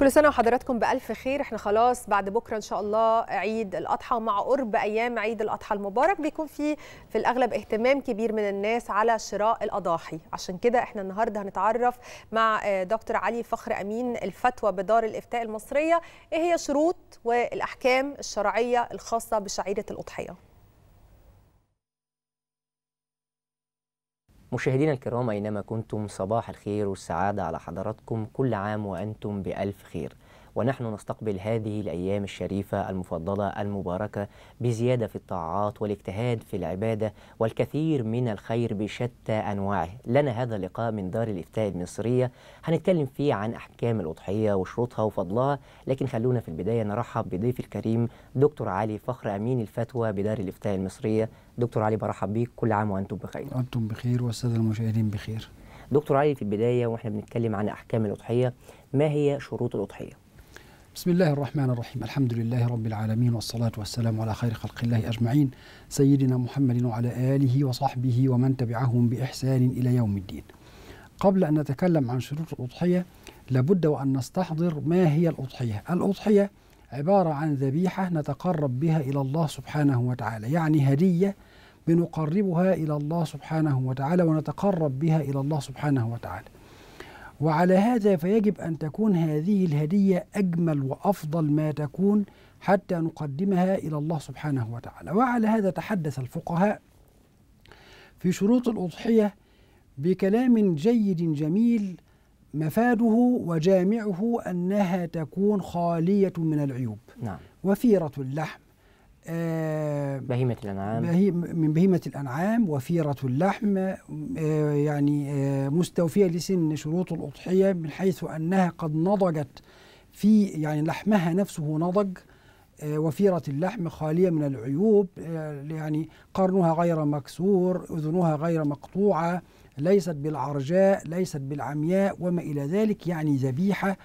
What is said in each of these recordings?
كل سنه وحضراتكم بالف خير احنا خلاص بعد بكره ان شاء الله عيد الاضحى ومع قرب ايام عيد الاضحى المبارك بيكون في في الاغلب اهتمام كبير من الناس على شراء الاضاحي عشان كده احنا النهارده هنتعرف مع دكتور علي فخر امين الفتوى بدار الافتاء المصريه ايه هي شروط والاحكام الشرعيه الخاصه بشعيره الاضحيه مشاهدينا الكرام أينما كنتم صباح الخير والسعادة على حضراتكم كل عام وأنتم بألف خير ونحن نستقبل هذه الأيام الشريفة المفضلة المباركة بزيادة في الطاعات والاجتهاد في العبادة والكثير من الخير بشتى أنواعه لنا هذا اللقاء من دار الإفتاء المصرية هنتكلم فيه عن أحكام الأضحية وشروطها وفضلها لكن خلونا في البداية نرحب بضيفي الكريم دكتور علي فخر أمين الفتوى بدار الإفتاء المصرية دكتور علي برحب بيك كل عام وأنتم بخير وأنتم بخير والسادة المشاهدين بخير دكتور علي في البداية وإحنا بنتكلم عن أحكام الأضحية ما هي شروط الأضحية؟ بسم الله الرحمن الرحيم الحمد لله رب العالمين والصلاة والسلام على خير خلق الله أجمعين سيدنا محمد وعلى آله وصحبه ومن تبعهم بإحسان إلى يوم الدين قبل أن نتكلم عن شروط الأضحية لابد وأن نستحضر ما هي الأضحية الأضحية عبارة عن ذبيحة نتقرب بها إلى الله سبحانه وتعالى يعني هدية بنقربها إلى الله سبحانه وتعالى ونتقرب بها إلى الله سبحانه وتعالى وعلى هذا فيجب أن تكون هذه الهدية أجمل وأفضل ما تكون حتى نقدمها إلى الله سبحانه وتعالى وعلى هذا تحدث الفقهاء في شروط الأضحية بكلام جيد جميل مفاده وجامعه أنها تكون خالية من العيوب نعم. وفيرة اللحم آه، بهيمة الأنعام من بهيمة الأنعام وفيرة اللحم آه، يعني آه، مستوفية لسن شروط الأضحية من حيث أنها قد نضجت في يعني لحمها نفسه نضج وفيرة اللحم خالية من العيوب يعني قرنها غير مكسور أذنها غير مقطوعة ليست بالعرجاء ليست بالعمياء وما إلى ذلك يعني ذبيحة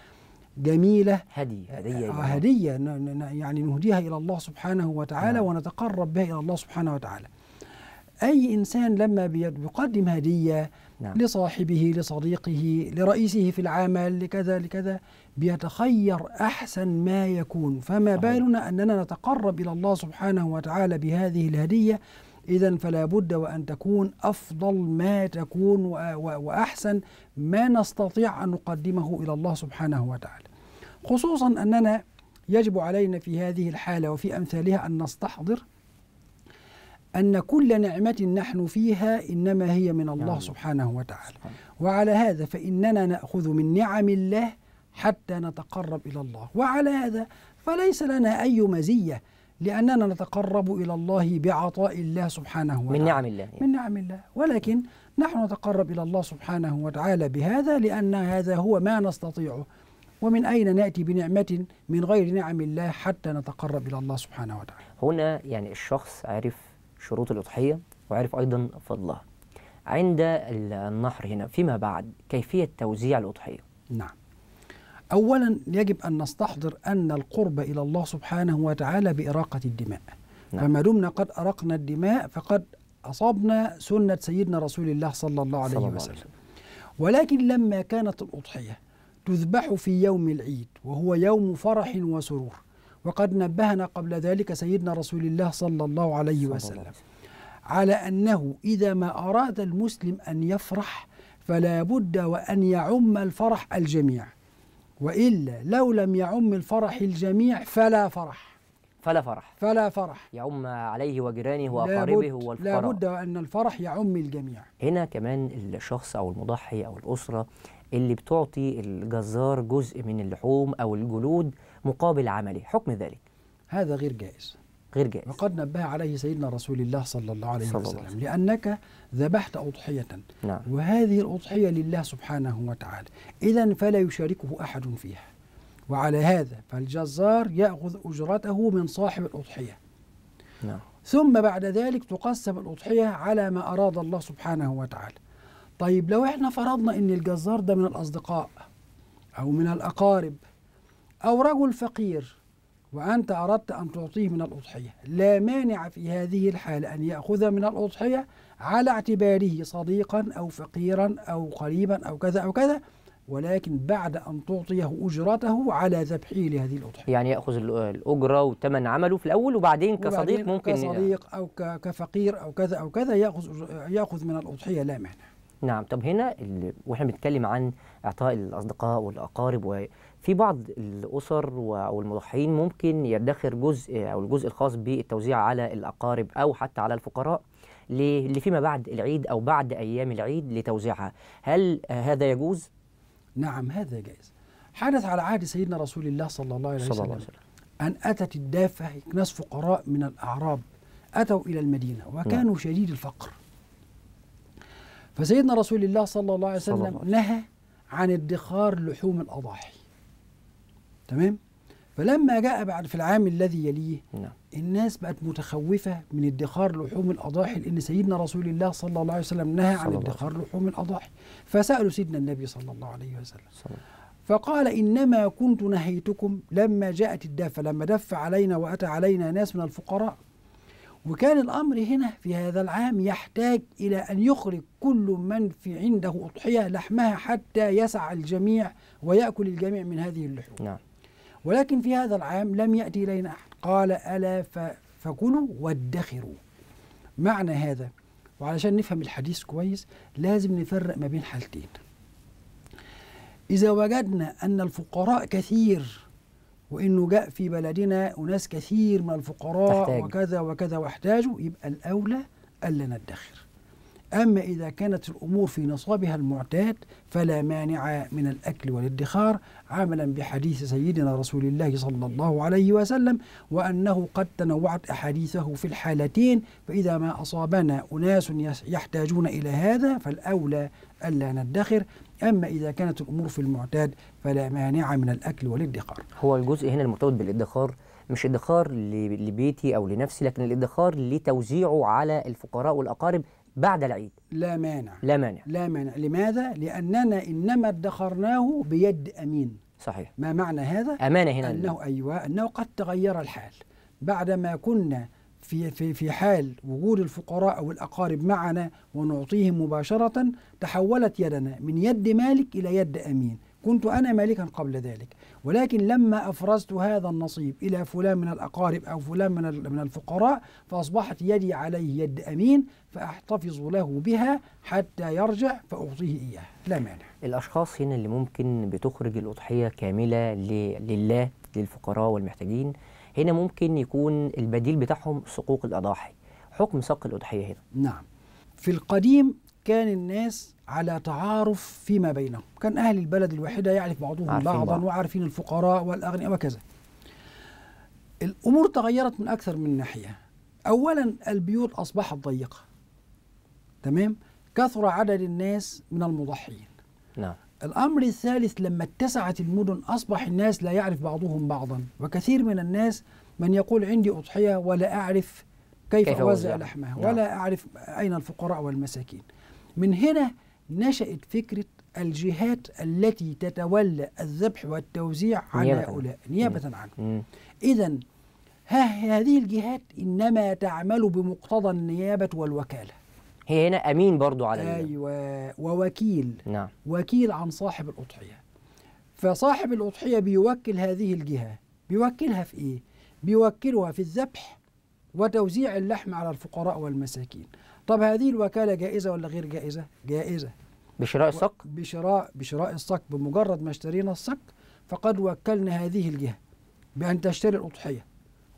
جميلة هدية هدية, آه هدية يعني نهديها إلى الله سبحانه وتعالى آه. ونتقرب بها إلى الله سبحانه وتعالى أي إنسان لما بيقدم هدية نعم. لصاحبه لصديقه لرئيسه في العمل لكذا لكذا بيتخير أحسن ما يكون فما صحيح. بالنا أننا نتقرب إلى الله سبحانه وتعالى بهذه الهدية إذا فلا بد وأن تكون أفضل ما تكون وأحسن ما نستطيع أن نقدمه إلى الله سبحانه وتعالى خصوصا أننا يجب علينا في هذه الحالة وفي أمثالها أن نستحضر أن كل نعمة نحن فيها إنما هي من الله نعم. سبحانه وتعالى وعلى هذا فإننا نأخذ من نعم الله حتى نتقرب إلى الله وعلى هذا فليس لنا أي مزية لأننا نتقرب إلى الله بعطاء الله سبحانه وتعالى من نعم الله من نعم الله ولكن نحن نتقرب إلى الله سبحانه وتعالى بهذا لأن هذا هو ما نستطيعه ومن أين نأتي بنعمة من غير نعم الله حتى نتقرب إلى الله سبحانه وتعالى هنا يعني الشخص عرف شروط الأضحية وعرف أيضا فضلها عند النحر هنا فيما بعد كيفية توزيع الأضحية نعم أولا يجب أن نستحضر أن القرب إلى الله سبحانه وتعالى بإراقة الدماء نعم. فما دمنا قد أرقنا الدماء فقد أصبنا سنة سيدنا رسول الله صلى الله عليه صلى الله وسلم ولكن لما كانت الأضحية تذبح في يوم العيد وهو يوم فرح وسرور وقد نبهنا قبل ذلك سيدنا رسول الله صلى الله عليه صلى وسلم الله. على أنه إذا ما أراد المسلم أن يفرح فلا بد وأن يعم الفرح الجميع وإلا لو لم يعم الفرح الجميع فلا فرح فلا فرح فلا فرح يعم عليه وجيرانه وأقاربه والفقراء لابد أن الفرح يعم الجميع هنا كمان الشخص أو المضحي أو الأسرة اللي بتعطي الجزار جزء من اللحوم أو الجلود مقابل عمله حكم ذلك هذا غير جائز غير جائز وقد نبه عليه سيدنا رسول الله صلى الله عليه صلى وسلم الله. لأنك ذبحت أضحية نعم. وهذه الأضحية لله سبحانه وتعالى إذا فلا يشاركه أحد فيها وعلى هذا فالجزار يأخذ أجرته من صاحب الأضحية نعم. ثم بعد ذلك تقسم الأضحية على ما أراد الله سبحانه وتعالى طيب لو احنا فرضنا ان الجزار ده من الأصدقاء أو من الأقارب أو رجل فقير وأنت أردت أن تعطيه من الأضحية لا مانع في هذه الحالة أن يأخذ من الأضحية على اعتباره صديقا أو فقيرا أو قريبا أو كذا أو كذا ولكن بعد أن تعطيه أجرته على ذبحه لهذه الأضحية يعني يأخذ الأجرة وتمن عمله في الأول وبعدين كصديق وبعدين ممكن كصديق أو كفقير أو كذا أو كذا يأخذ, يأخذ من الأضحية لا مانع نعم طب هنا ال... واحنا بنتكلم عن اعطاء الاصدقاء والاقارب وفي بعض الاسر و... او المضحيين ممكن يدخر جزء او الجزء الخاص بالتوزيع على الاقارب او حتى على الفقراء اللي لفيما بعد العيد او بعد ايام العيد لتوزيعها هل هذا يجوز نعم هذا جائز حدث على عهد سيدنا رسول الله صلى الله عليه وسلم, صلى الله عليه وسلم. ان اتت الدافه ناس فقراء من الاعراب اتوا الى المدينه وكانوا نعم. شديد الفقر فسيدنا رسول الله صلى الله عليه وسلم نهى عن ادخار لحوم الأضاحي تمام فلما جاء بعد في العام الذي يليه نعم. الناس بقت متخوفة من ادخار لحوم الأضاحي لأن سيدنا رسول الله صلى الله عليه وسلم نهى عن ادخار لحوم الأضاحي فسألوا سيدنا النبي صلى الله عليه وسلم صلى. فقال إنما كنت نهيتكم لما جاءت الدفة لما دف علينا وأتى علينا ناس من الفقراء وكان الأمر هنا في هذا العام يحتاج إلى أن يخرج كل من في عنده أضحية لحمها حتى يسع الجميع ويأكل الجميع من هذه اللحوم نعم. ولكن في هذا العام لم يأتي إلينا أحد قال ألا فكلوا وادخروا معنى هذا وعلشان نفهم الحديث كويس لازم نفرق ما بين حالتين إذا وجدنا أن الفقراء كثير وانه جاء في بلدنا اناس كثير من الفقراء تحتاج. وكذا وكذا واحتاجوا يبقى الاولى الا ندخر اما اذا كانت الامور في نصابها المعتاد فلا مانع من الاكل والادخار عملا بحديث سيدنا رسول الله صلى الله عليه وسلم وانه قد تنوعت احاديثه في الحالتين فاذا ما اصابنا اناس يحتاجون الى هذا فالاولى الا ندخر أما إذا كانت الأمور في المعتاد فلا مانع من الأكل والادخار هو الجزء هنا المرتبط بالادخار مش ادخار لبيتي أو لنفسي لكن الادخار لتوزيعه على الفقراء والأقارب بعد العيد لا مانع لا مانع لا مانع لماذا؟ لأننا إنما ادخرناه بيد أمين صحيح ما معنى هذا؟ أمانة هنا أنه أيوة أنه قد تغير الحال بعدما كنا في في في حال وجود الفقراء او الاقارب معنا ونعطيهم مباشره تحولت يدنا من يد مالك الى يد امين كنت انا مالكا قبل ذلك ولكن لما افرزت هذا النصيب الى فلان من الاقارب او فلان من من الفقراء فاصبحت يدي عليه يد امين فاحتفظ له بها حتى يرجع فاعطيه اياها لا مانع الاشخاص هنا اللي ممكن بتخرج الاضحيه كامله لله للفقراء والمحتاجين هنا ممكن يكون البديل بتاعهم سقوق الأضاحي حكم سق الأضحية هنا نعم في القديم كان الناس على تعارف فيما بينهم كان أهل البلد الواحدة يعرف بعضهم بعضا بعض. وعارفين الفقراء والأغنياء وكذا الأمور تغيرت من أكثر من ناحية أولا البيوت أصبحت ضيقة تمام كثر عدد الناس من المضحيين نعم الأمر الثالث لما اتسعت المدن أصبح الناس لا يعرف بعضهم بعضا وكثير من الناس من يقول عندي أضحية ولا أعرف كيف, كيف أوزع لحمها نعم. ولا أعرف أين الفقراء والمساكين من هنا نشأت فكرة الجهات التي تتولى الذبح والتوزيع على هؤلاء نيابة عنهم إذا هذه الجهات إنما تعمل بمقتضى النيابة والوكالة هي هنا امين برضو على ايوه ووكيل نعم وكيل عن صاحب الاضحيه فصاحب الاضحيه بيوكل هذه الجهه بيوكلها في ايه بيوكلها في الذبح وتوزيع اللحم على الفقراء والمساكين طب هذه الوكاله جائزه ولا غير جائزه جائزه بشراء الصك بشراء بشراء الصك بمجرد ما اشترينا الصك فقد وكلنا هذه الجهه بان تشتري الاضحيه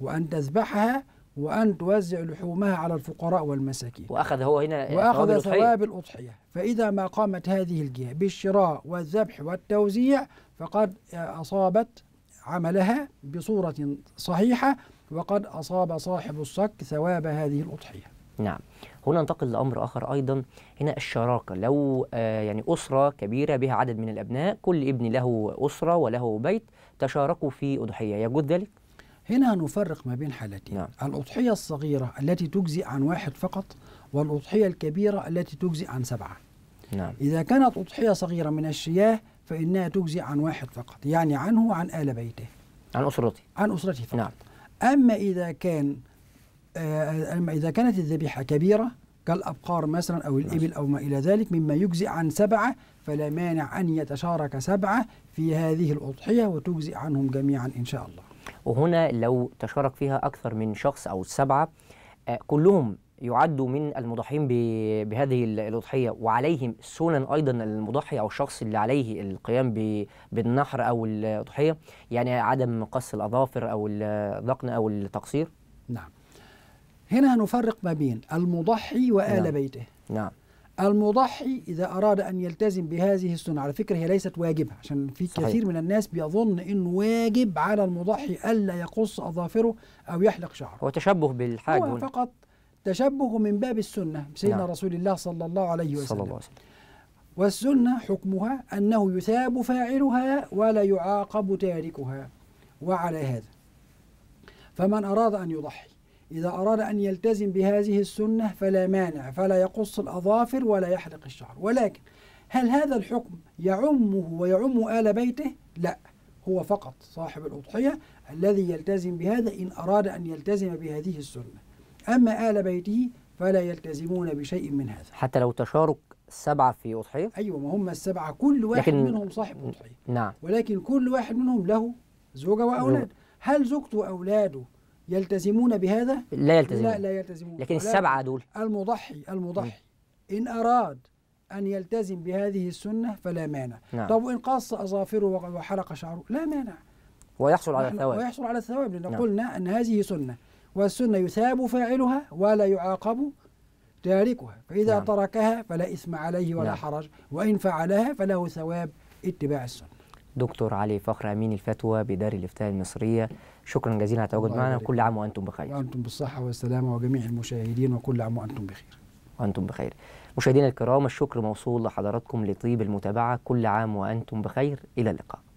وان تذبحها وأن توزع لحومها على الفقراء والمساكين وأخذ هو هنا وأخذ ثواب الأضحية فإذا ما قامت هذه الجهة بالشراء والذبح والتوزيع فقد أصابت عملها بصورة صحيحة وقد أصاب صاحب الصك ثواب هذه الأضحية نعم هنا ننتقل لأمر آخر أيضا هنا الشراكة لو آه، يعني أسرة كبيرة بها عدد من الأبناء كل ابن له أسرة وله بيت تشاركوا في أضحية يجوز ذلك؟ هنا نفرق ما بين حالتين نعم. الأضحية الصغيرة التي تجزي عن واحد فقط والأضحية الكبيرة التي تجزي عن سبعة نعم. إذا كانت أضحية صغيرة من الشياه فإنها تجزي عن واحد فقط يعني عنه وعن آل بيته عن أسرته عن أسرته فقط نعم. أما إذا كان آه، أما إذا كانت الذبيحة كبيرة كالأبقار مثلا أو نعم. الإبل أو ما إلى ذلك مما يجزي عن سبعة فلا مانع أن يتشارك سبعة في هذه الأضحية وتجزي عنهم جميعا إن شاء الله وهنا لو تشارك فيها أكثر من شخص أو سبعة آه، كلهم يعدوا من المضحين بهذه الأضحية وعليهم سنن أيضا المضحي أو الشخص اللي عليه القيام بالنحر أو الأضحية يعني عدم قص الأظافر أو الذقن أو التقصير نعم هنا هنفرق ما بين المضحي وآل نعم. بيته نعم المضحي إذا أراد أن يلتزم بهذه السنة على فكرة هي ليست واجبة عشان في صحيح. كثير من الناس بيظن إنه واجب على المضحي ألا يقص أظافره أو يحلق شعره هو تشبه بالحاج هو فقط تشبه من باب السنة بسيدنا نعم. رسول الله صلى الله عليه وسلم, صلى الله عليه وسلم. والسنة حكمها أنه يثاب فاعلها ولا يعاقب تاركها وعلى هذا فمن أراد أن يضحي إذا أراد أن يلتزم بهذه السنة فلا مانع فلا يقص الأظافر ولا يحلق الشعر ولكن هل هذا الحكم يعمه ويعم آل بيته؟ لا هو فقط صاحب الأضحية الذي يلتزم بهذا إن أراد أن يلتزم بهذه السنة أما آل بيته فلا يلتزمون بشيء من هذا حتى لو تشارك السبعة في أضحية؟ أيوة ما هم السبعة كل واحد لكن... منهم صاحب أضحية نعم ولكن كل واحد منهم له زوجة وأولاد نعم. هل زوجته وأولاده يلتزمون بهذا؟ لا يلتزمون لا, لا يلتزمون لكن السبعة دول المضحي المضحي م. إن أراد أن يلتزم بهذه السنة فلا مانع نعم. طب وإن قص أظافره وحلق شعره لا مانع ويحصل على الثواب ويحصل على الثواب لأن نعم. قلنا أن هذه سنة والسنة يثاب فاعلها ولا يعاقب تاركها فإذا نعم. تركها فلا إثم عليه ولا نعم. حرج وإن فعلها فله ثواب اتباع السنة دكتور علي فخر امين الفتوى بدار الافتاء المصريه شكرا جزيلا على التواجد معنا وكل عام وانتم بخير وانتم بالصحه والسلامه وجميع المشاهدين وكل عام وانتم بخير وانتم بخير مشاهدينا الكرام الشكر موصول لحضراتكم لطيب المتابعه كل عام وانتم بخير الى اللقاء